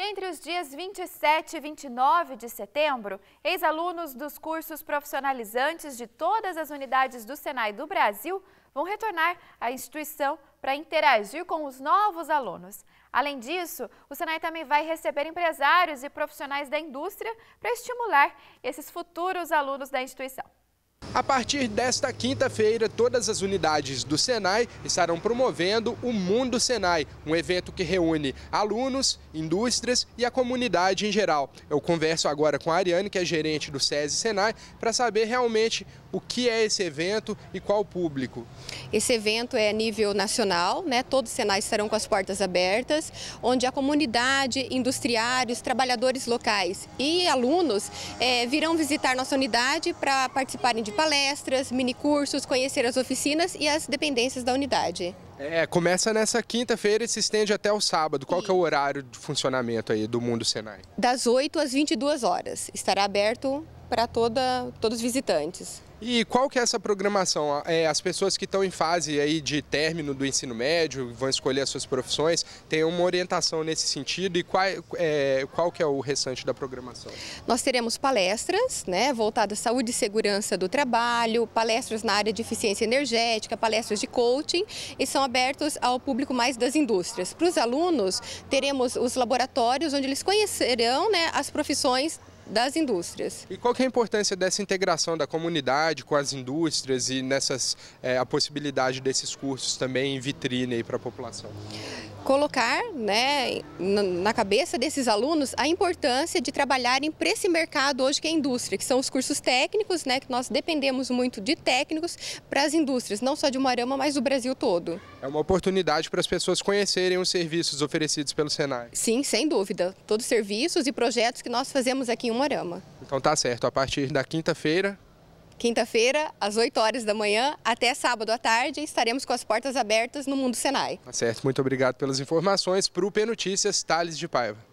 E entre os dias 27 e 29 de setembro, ex-alunos dos cursos profissionalizantes de todas as unidades do Senai do Brasil vão retornar à instituição para interagir com os novos alunos. Além disso, o Senai também vai receber empresários e profissionais da indústria para estimular esses futuros alunos da instituição. A partir desta quinta-feira, todas as unidades do Senai estarão promovendo o Mundo Senai, um evento que reúne alunos, indústrias e a comunidade em geral. Eu converso agora com a Ariane, que é gerente do SESI Senai, para saber realmente o que é esse evento e qual o público. Esse evento é a nível nacional, né? todos os Senais estarão com as portas abertas, onde a comunidade, industriários, trabalhadores locais e alunos é, virão visitar nossa unidade para participarem de de palestras, minicursos, conhecer as oficinas e as dependências da unidade. É, começa nessa quinta-feira e se estende até o sábado. Qual é o horário de funcionamento aí do Mundo Senai? Das 8 às 22 horas. Estará aberto para toda todos os visitantes. E qual que é essa programação? É, as pessoas que estão em fase aí de término do ensino médio, vão escolher as suas profissões, tem uma orientação nesse sentido e qual, é, qual que é o restante da programação? Nós teremos palestras né, voltadas à saúde e segurança do trabalho, palestras na área de eficiência energética, palestras de coaching e são abertos ao público mais das indústrias. Para os alunos, teremos os laboratórios onde eles conhecerão né, as profissões das indústrias. E qual que é a importância dessa integração da comunidade com as indústrias e nessas é, a possibilidade desses cursos também em vitrine para a população? colocar né, na cabeça desses alunos a importância de trabalharem para esse mercado hoje que é a indústria, que são os cursos técnicos, né, que nós dependemos muito de técnicos para as indústrias, não só de Moarama, mas do Brasil todo. É uma oportunidade para as pessoas conhecerem os serviços oferecidos pelo Senai. Sim, sem dúvida. Todos os serviços e projetos que nós fazemos aqui em Moarama. Então tá certo, a partir da quinta-feira Quinta-feira, às 8 horas da manhã, até sábado à tarde, estaremos com as portas abertas no Mundo Senai. Tá certo, muito obrigado pelas informações. Para o P Notícias, Thales de Paiva.